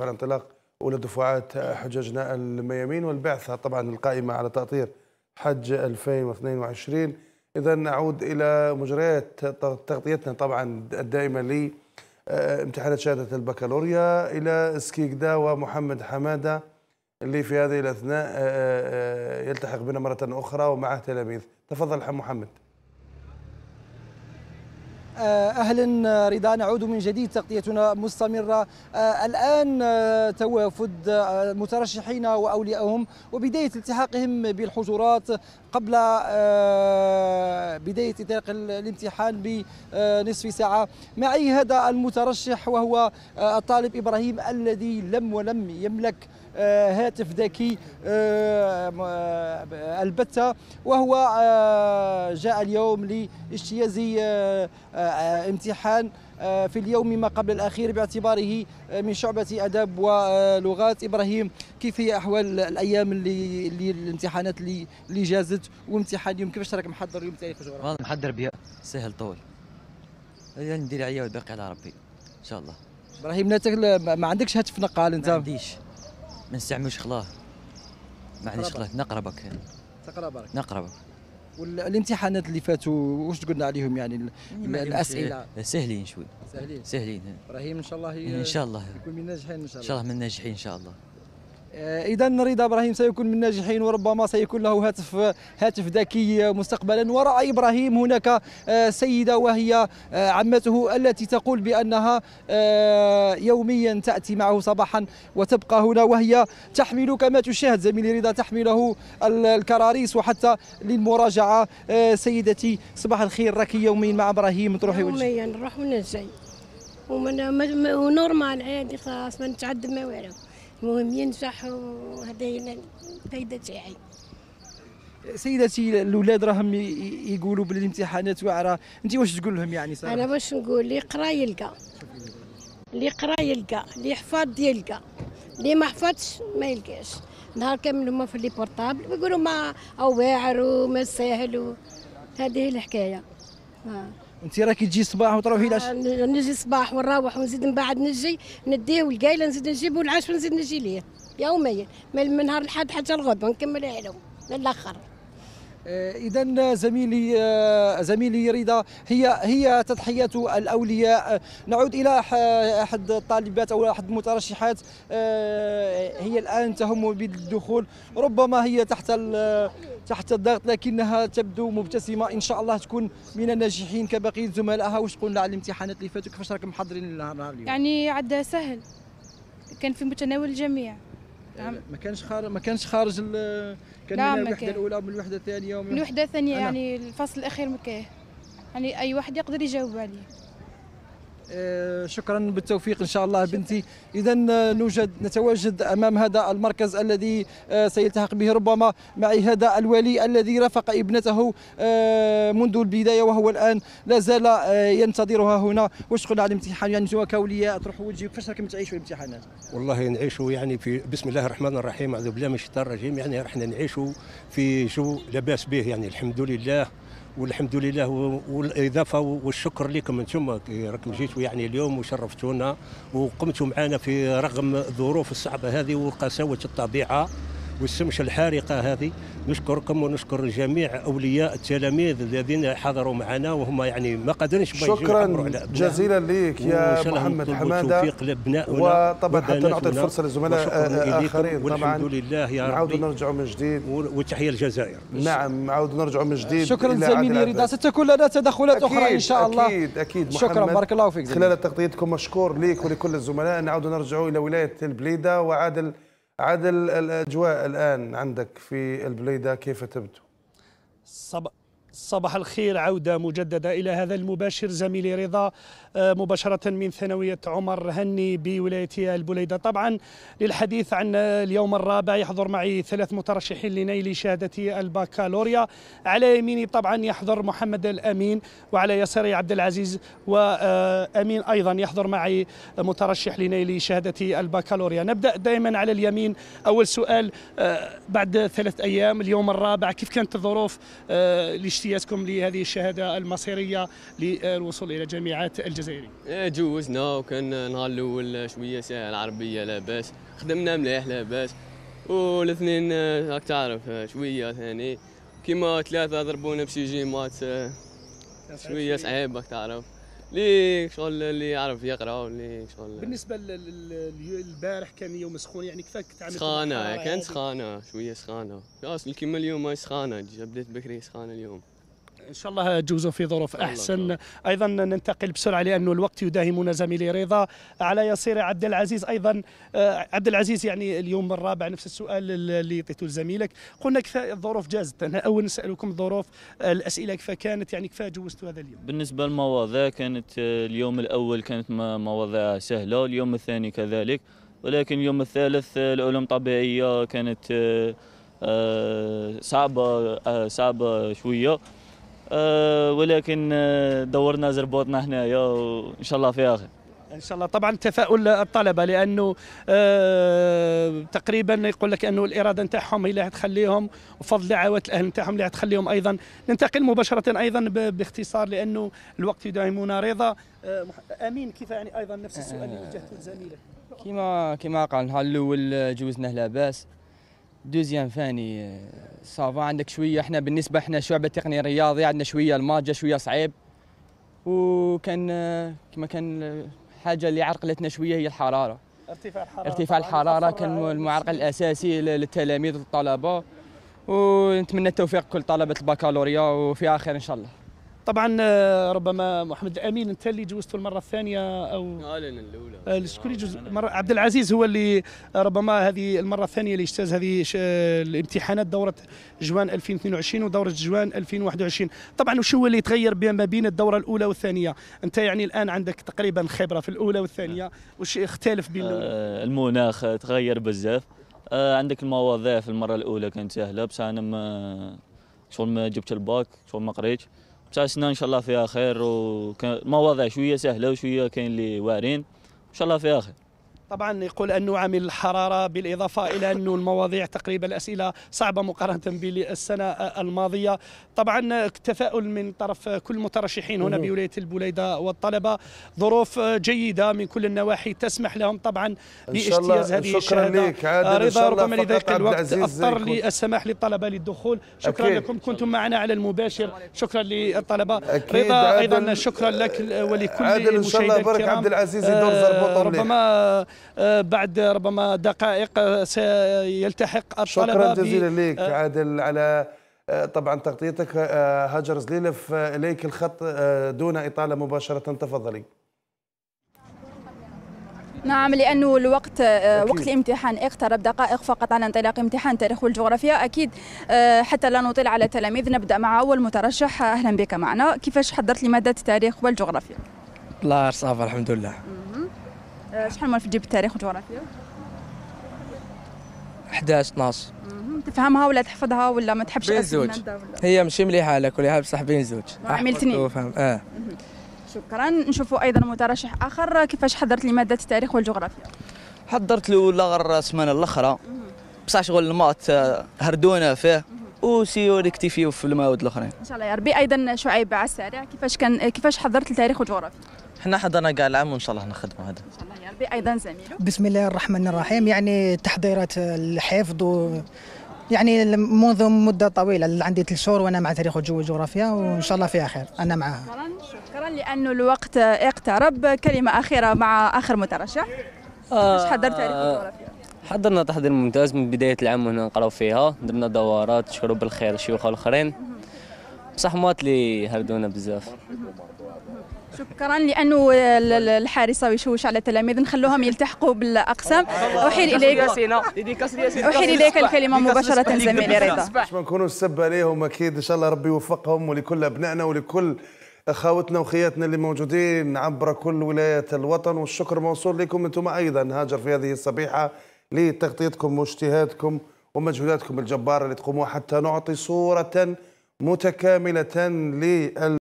على انطلاق أولى دفعات حججنا الميامين والبعثة طبعا القائمة على تأطير حج 2022 إذا نعود إلى مجريات تغطيتنا طبعا الدائمة ل امتحانات شهادة البكالوريا إلى سكيكدا ومحمد حمادة اللي في هذه الأثناء آه، آه، آه، يلتحق بنا مرة أخرى ومعه تلاميذ تفضل محمد آه، اهلا آه، رضا نعود من جديد تغطيتنا مستمره آه، الان توافد المترشحين واوليائهم وبدايه التحاقهم بالحجرات قبل بدايه انطلاق الامتحان بنصف ساعه معي هذا المترشح وهو الطالب ابراهيم الذي لم ولم يملك آه، هاتف ذكي آه، آه، البته وهو جاء اليوم لاجتياز امتحان في اليوم ما قبل الأخير باعتباره من شعبة أدب ولغات إبراهيم كيف هي أحوال الأيام اللي, اللي الامتحانات اللي, اللي جازت وامتحان اليوم كيفاش راك محضر اليوم تاريخ جغرافيا؟ محضر بها سهل طول ندير عليا والباقي على ربي إن شاء الله إبراهيم ما عندكش هاتف نقال أنت ما عنديش ما نستعملوش خلاه معليش خلاه نقربك نقربك نقربك والامتحانات اللي فاتوا واش قلنا عليهم يعني الاسئله سهلين شوي سهلين سهلين ابراهيم ان شاء الله ان شاء الله يكون من الناجحين ان شاء الله ان شاء الله من الناجحين ان شاء الله آه، اذا رضا ابراهيم سيكون من الناجحين وربما سيكون له هاتف هاتف ذكي آه، مستقبلا وراى ابراهيم هناك آه، سيده وهي عمته التي تقول بانها يوميا تاتي معه صباحا وتبقى هنا وهي تحمل كما تشاهد زميلي رضا تحمله الكراريس وحتى للمراجعه سيدتي صباح الخير راك يوميا مع ابراهيم تروحي يوميا نروح ونجي ونورمال عادي خلاص ما نتعدى ما والو المهم ينجح وهذا هي الفايده تاعي سيداتي الاولاد راهم يقولوا بالامتحانات واعره انت واش تقول لهم يعني صراحه انا واش نقول اللي يقرا يلقى اللي يقرا يلقى اللي يحفظ يلقى اللي ما حفظش ما يلقاش نهار كامل هما في لي بورطابل يقولوا ما واعر وما ساهل هذه هي الحكايه آه. انت راكي تجي الصباح وتروحي العشاء آه نجي الصباح ونروح ونزيد من بعد نجي نديه والقايله نزيد نجيبه العشاء ونزيد نجي ليه يوميا من نهار الحد حتى الغد نكمل عليهم للاخر آه، اذا زميلي آه، زميلي رضا هي هي تضحيات الاولياء آه، نعود الى احد الطالبات او احد المترشحات هي الان تهم بالدخول ربما هي تحت تحت الضغط لكنها تبدو مبتسمه ان شاء الله تكون من الناجحين كبقيه زملائها واش قلنا على الامتحانات اللي فاتوا كيفاش راكم محضرين النهار اليوم يعني عدا سهل كان في متناول الجميع نعم. إيه، ما كانش خارج ما كانش خارج كان من الوحده الاولى ومن الوحده الثانيه ومن الوحده الثانيه يعني الفصل الاخير ما كان يعني اي واحد يقدر يجاوب عليه آه، شكرا بالتوفيق ان شاء الله بنتي اذا آه، نوجد نتواجد امام هذا المركز الذي آه، سيلتحق به ربما معي هذا الولي الذي رافق ابنته منذ البدايه وهو الان لا زال ينتظرها هنا واش تقول على الامتحان يعني انتم كاولياء تروحوا وتجيو كيفاش راكم تعيشوا الامتحانات والله نعيشوا يعني في بسم الله الرحمن الرحيم اعوذ بالله من الشيطان الرجيم يعني رحنا نعيشوا في جو لاباس به يعني الحمد لله والحمد لله والاضافه والشكر لكم انتم راكم جيتوا يعني اليوم وشرفتونا وقمتوا معنا في رغم الظروف الصعبه هذه وقساوه الطبيعه والسمشة الحارقة هذه نشكركم ونشكر جميع أولياء التلاميذ الذين حضروا معنا وهم يعني ما قدرناش شكرا جزيلا لك يا محمد حمادة وطبعا حتى نعطي الفرصة للزملاء الاخرين طبعا لله يا نعود نرجع من جديد وتحية الجزائر نعم نعود نرجع من جديد شكرا زميلي رضا ستكون لنا تدخلات أخرى إن شاء الله أكيد أكيد شكرا بارك الله فيك خلال تغطيتكم مشكور ليك ولكل الزملاء نعود نرجع إلى ولاية البليدة وعادل عاد الأجواء الآن عندك في البليدة كيف تبدو؟ صباح الخير عودة مجددة إلى هذا المباشر زميلي رضا آه، مباشرة من ثانوية عمر هني بولاية البليدة طبعا للحديث عن اليوم الرابع يحضر معي ثلاث مترشحين لنيل شهادة الباكالوريا على يميني طبعا يحضر محمد الأمين وعلى يساري عبد العزيز وأمين أيضا يحضر معي مترشح لنيل شهادة الباكالوريا نبدأ دائما على اليمين أول سؤال آه، بعد ثلاث أيام اليوم الرابع كيف كانت الظروف آه، تحسياتكم لهذه الشهاده المصيريه للوصول الى جامعات الجزائري جوزنا وكان النهار الاول شويه ساعه العربيه لاباس خدمنا مليح لاباس والاثنين راك تعرف شويه ثاني كيما ثلاثه ضربونا بشي جيمات شويه صعيب راك تعرف اللي شغل اللي يعرف يقرا واللي شغل بالنسبه للبارح كان يوم سخون يعني كيفاش تعمل سخانه كانت سخانه شويه سخانه كيما اليوم سخانه بدات بكري سخانه اليوم ان شاء الله تجوزوا في ظروف احسن ايضا ننتقل بسرعه لانه الوقت يداهمنا زميلي رضا على يصير عبد العزيز ايضا آه، عبد العزيز يعني اليوم الرابع نفس السؤال اللي عطيته لزميلك قلنا كفاء الظروف جازت انا اول نسالكم الظروف الاسئله كيف كانت يعني كيف جوزتوا هذا اليوم بالنسبه للمواضيع كانت اليوم الاول كانت مواضيع سهله اليوم الثاني كذلك ولكن اليوم الثالث العلوم الطبيعيه كانت آه، آه، صعبه صعبه شويه آه، ولكن آه، دورنا زربوطنا يا وان شاء الله فيها خير ان شاء الله طبعا تفاؤل الطلبه لانه آه، تقريبا يقول لك انه الاراده نتاعهم هي اللي هتخليهم وفضل دعوات الاهل نتاعهم اللي هتخليهم ايضا ننتقل مباشره ايضا باختصار لانه الوقت يداهمنا رضا امين كيف يعني ايضا نفس السؤال اللي وجهته لزميلك كما كما قال النهار الاول جوزنا لاباس دوزيام ثاني صافا عندك شويه احنا بالنسبه احنا شعبه تقنيه رياضي عندنا شويه الماجه شويه صعيب وكان كما كان الحاجه اللي عرقلتنا شويه هي الحراره ارتفاع الحراره ارتفاع الحراره كان المعرقل الاساسي للتلاميذ والطلبه ونتمنى التوفيق لكل طلبه البكالوريا وفي اخر ان شاء الله طبعا آه، ربما محمد الامين انت اللي جوزته المره الثانيه او انا الاولى شكون اللي جوز عبد العزيز هو اللي آه، ربما هذه المره الثانيه اللي اجتاز هذه آه، الامتحانات دوره جوان 2022 ودوره جوان 2021 طبعا وش هو اللي تغير ما بين الدوره الاولى والثانيه انت يعني الان عندك تقريبا خبره في الاولى والثانيه نعم. وش اختلف بين آه المناخ تغير بزاف آه عندك المواضيع في المره الاولى كانت سهله بصح انا ما شغل ما جبت الباك شغل ما قريتش تاع ان شاء الله فيها خير ومواضيع شويه سهله وشويه كاين اللي واعرين ان شاء الله فيها خير طبعا يقول انه عامل الحراره بالاضافه الى انه المواضيع تقريبا الاسئله صعبه مقارنه بالسنه الماضيه طبعا التفاؤل من طرف كل المترشحين هنا بولايه البوليده والطلبه ظروف جيده من كل النواحي تسمح لهم طبعا باجتياز هذه شكرا الشهاده لك رضا ربما لذلك الوقت اضطر للسماح للطلبه للدخول شكرا أكيد. لكم كنتم معنا على المباشر شكرا للطلبه رضا ايضا شكرا لك ولكل المشاهدين ان شاء الله بارك عبد العزيز يدور زربوط آه، ربما آه، بعد ربما دقائق آه، سيلتحق الطلبه شكرا جزيلا لك آه. عادل على طبعا تغطيتك هاجر زليلف اليك الخط دون اطاله مباشره تفضلي نعم لانه الوقت أكيد. وقت الامتحان اقترب دقائق فقط على انطلاق امتحان تاريخ والجغرافيا اكيد حتى لا نطيل على التلاميذ نبدا مع اول مترشح اهلا بك معنا كيفاش حضرت لماده التاريخ والجغرافيا الله صافي الحمد لله آه، شحال من في تجيب التاريخ والجغرافيا 11 12 تفهمها ولا تحفظها ولا ما تحبش بين زوج هي ماشي مليحه على كل حال بصح بين زوج عملت وفهم اه شكرا نشوفوا ايضا مترشح اخر كيفاش حضرت لماده التاريخ والجغرافيا حضرت الاولى غير السمانه الاخرى بصح شغل المات آه، هردونا فيه وسيو ريكتيفيو في المواد الاخرين ان شاء الله يا ربي ايضا شعيب على السريع كيفاش كان كيفاش حضرت التاريخ والجغرافيا حنا حضرنا كاع العام وان شاء الله نخدموا هذا ان شاء الله به ايضا زميله بسم الله الرحمن الرحيم يعني تحضيرات الحفظ و يعني منذ مدة طويلة عندي ثلاث شهور وأنا مع تاريخ الجغرافيا وإن شاء الله فيها خير أنا معها شكرا شكرا لأنه الوقت اقترب كلمة أخيرة مع آخر مترشح آه ايش حضرت تاريخ حضرنا تحضير ممتاز من بداية العام وهنا نقراو فيها درنا دورات شروب الخير شيوخ الآخرين بصح مات اللي هردونا بزاف شكرا لانه الحارس يشوش على التلاميذ نخلوهم يلتحقوا بالاقسام احيل اليك احيل اليك الكلمه مباشره زميلي رضا باش ما نكونوا سب عليهم اكيد ان شاء الله ربي يوفقهم ولكل ابنائنا ولكل اخواتنا وخياتنا اللي موجودين عبر كل ولايات الوطن والشكر موصول لكم انتم ايضا هاجر في هذه الصبيحه لتغطيتكم واجتهادكم ومجهوداتكم الجباره اللي تقوموها حتى نعطي صوره متكامله لل